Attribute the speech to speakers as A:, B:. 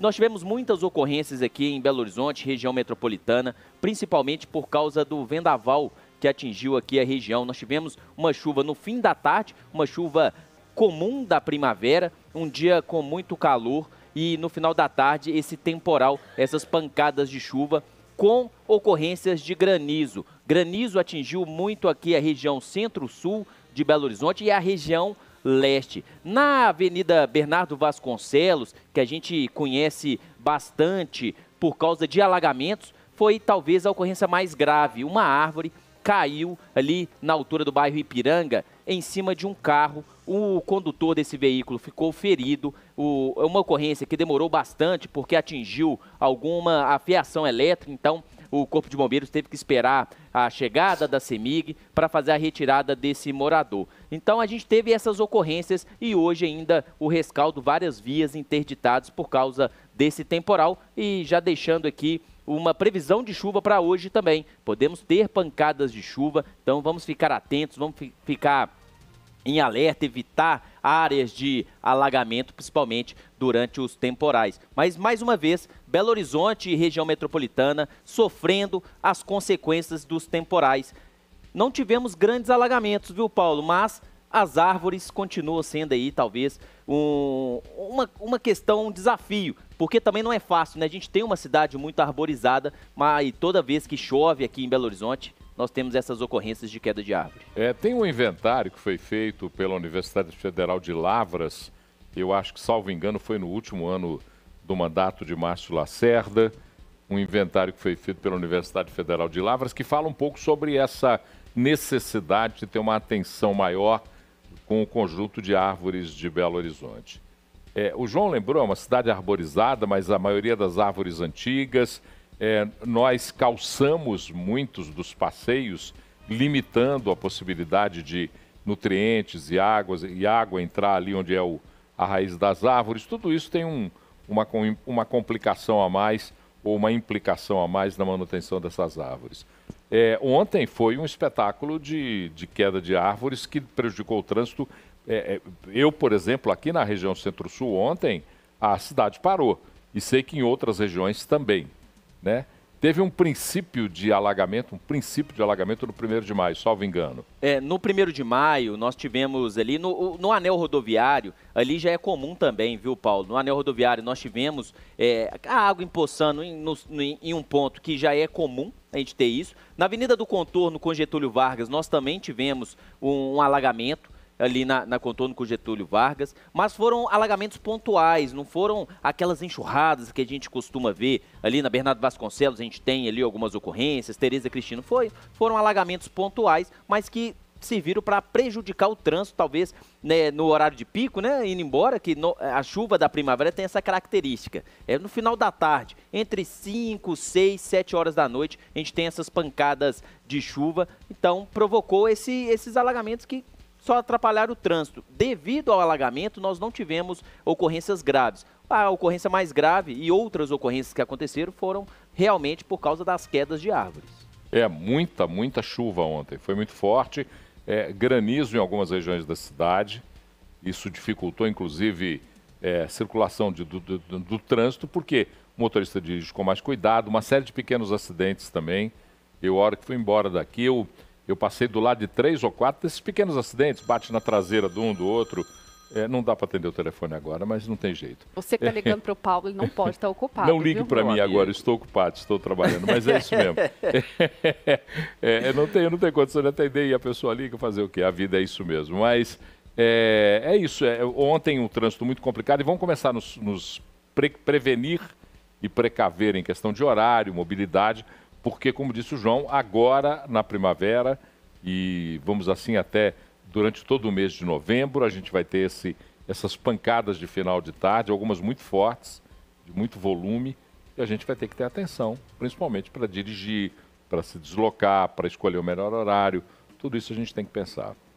A: Nós tivemos muitas ocorrências aqui em Belo Horizonte, região metropolitana, principalmente por causa do vendaval que atingiu aqui a região. Nós tivemos uma chuva no fim da tarde, uma chuva comum da primavera, um dia com muito calor e no final da tarde esse temporal, essas pancadas de chuva com ocorrências de granizo. Granizo atingiu muito aqui a região centro-sul de Belo Horizonte e a região Leste. Na Avenida Bernardo Vasconcelos, que a gente conhece bastante por causa de alagamentos, foi talvez a ocorrência mais grave. Uma árvore caiu ali na altura do bairro Ipiranga em cima de um carro. O condutor desse veículo ficou ferido. É uma ocorrência que demorou bastante porque atingiu alguma afiação elétrica, então o Corpo de Bombeiros teve que esperar a chegada da CEMIG para fazer a retirada desse morador. Então a gente teve essas ocorrências e hoje ainda o rescaldo, várias vias interditadas por causa desse temporal. E já deixando aqui uma previsão de chuva para hoje também. Podemos ter pancadas de chuva, então vamos ficar atentos, vamos ficar em alerta, evitar áreas de alagamento, principalmente durante os temporais. Mas, mais uma vez, Belo Horizonte e região metropolitana sofrendo as consequências dos temporais. Não tivemos grandes alagamentos, viu, Paulo? Mas as árvores continuam sendo aí, talvez, um, uma, uma questão, um desafio, porque também não é fácil, né? A gente tem uma cidade muito arborizada, mas toda vez que chove aqui em Belo Horizonte, nós temos essas ocorrências de queda de árvore.
B: É, tem um inventário que foi feito pela Universidade Federal de Lavras, eu acho que, salvo engano, foi no último ano do mandato de Márcio Lacerda, um inventário que foi feito pela Universidade Federal de Lavras, que fala um pouco sobre essa necessidade de ter uma atenção maior com o conjunto de árvores de Belo Horizonte. É, o João lembrou, é uma cidade arborizada, mas a maioria das árvores antigas, é, nós calçamos muitos dos passeios, limitando a possibilidade de nutrientes e águas e água entrar ali onde é o, a raiz das árvores. Tudo isso tem um, uma, uma complicação a mais ou uma implicação a mais na manutenção dessas árvores. É, ontem foi um espetáculo de, de, queda de árvores que prejudicou o trânsito. É, é eu, por exemplo, aqui na região Centro-Sul, ontem, a cidade parou. E sei que em outras regiões também né? Teve um princípio de alagamento, um princípio de alagamento no 1 de maio, salvo engano.
A: É, no 1 de maio, nós tivemos ali, no, no anel rodoviário, ali já é comum também, viu, Paulo? No anel rodoviário, nós tivemos é, a água empoçando em, no, em um ponto que já é comum a gente ter isso. Na Avenida do Contorno, com Getúlio Vargas, nós também tivemos um, um alagamento ali na, na contorno com Getúlio Vargas, mas foram alagamentos pontuais, não foram aquelas enxurradas que a gente costuma ver ali na Bernardo Vasconcelos, a gente tem ali algumas ocorrências, Tereza Cristina foi, foram alagamentos pontuais, mas que serviram para prejudicar o trânsito, talvez né, no horário de pico, né, indo embora, que no, a chuva da primavera tem essa característica. É no final da tarde, entre 5, 6, 7 horas da noite, a gente tem essas pancadas de chuva, então provocou esse, esses alagamentos que só atrapalharam o trânsito. Devido ao alagamento, nós não tivemos ocorrências graves. A ocorrência mais grave e outras ocorrências que aconteceram foram realmente por causa das quedas de árvores.
B: É, muita, muita chuva ontem. Foi muito forte. É, granizo em algumas regiões da cidade. Isso dificultou, inclusive, é, circulação de, do, do, do, trânsito, porque o motorista dirige com mais cuidado. Uma série de pequenos acidentes também. Eu, a hora que fui embora daqui, eu eu passei do lado de três ou quatro desses pequenos acidentes, bate na traseira de um, do outro. É, não dá para atender o telefone agora, mas não tem jeito. Você que está ligando para o Paulo, ele não pode estar tá
A: ocupado. Não ligue para mim agora,
B: estou ocupado, estou trabalhando, mas é isso mesmo. É, é, não tenho, não tem condição de atender e a pessoa liga fazer o quê? A vida é isso mesmo. Mas é, é isso. É, ontem um trânsito muito complicado e vamos começar a nos, nos pre prevenir e precaver em questão de horário, mobilidade, porque, como disse o João, agora na primavera e vamos assim até durante todo o mês de novembro, a gente vai ter esse, essas pancadas de final de tarde, algumas muito fortes, de muito volume, e a gente vai ter que ter atenção, principalmente para dirigir, para se deslocar, para escolher o melhor horário. Tudo isso a gente tem que pensar.